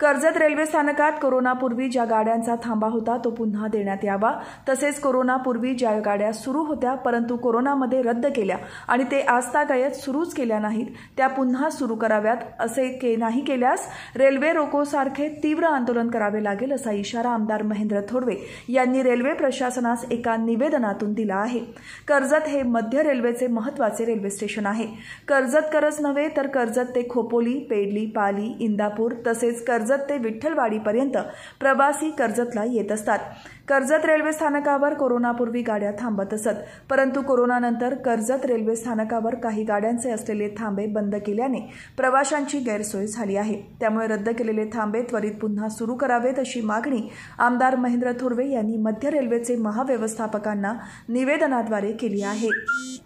Karjat railway स्थानकात कोरोनापूर्वी ज्या गाड्यांचा थांबा होता तो पुन्हा देण्यात यावा तसेच कोरोनापूर्वी ज्या गाड्या सुरू होत्या परंतु कोरोनामध्ये रद्द केल्या आणि ते आजतागायत सुरूच केल्या नाहीत त्या पुन्हा सुरू कराव्यात असे के नाही केल्यास रेल्वे रोकोसारखे तीव्र आंदोलन करावे लागेल असा इशारा आमदार महेंद्र थोडवे यांनी रेल्वे प्रशासनास एका निवेदनातून दिला आहे कर्जत हे मध्य रेल्वेचे महत्वाचे रेल्वे स्टेशन आहे कर्जतकरच नव्हे तर कर्जत ते खोपोली पेडली पाली इंदापूर तसेच कर्ज कर्जत ते विठ्ठलवाडीपर्यंत प्रवासी कर्जतला येत असतात कर्जत रेल्वे स्थानकावर कोरोनापूर्वी गाड्या थांबत असत परंतु कोरोनानंतर कर्जत रेल्वे स्थानकावर काही गाड्यांचे असलेले थांबे बंद केल्याने प्रवाशांची गैरसोय झाली आहे त्यामुळे रद्द केलेले थांबे त्वरित पुन्हा सुरू करावेत अशी मागणी आमदार महेंद्र थोरवे यांनी मध्य रेल्वेचे महाव्यवस्थापकांना निवेदनाद्वारे केली आहे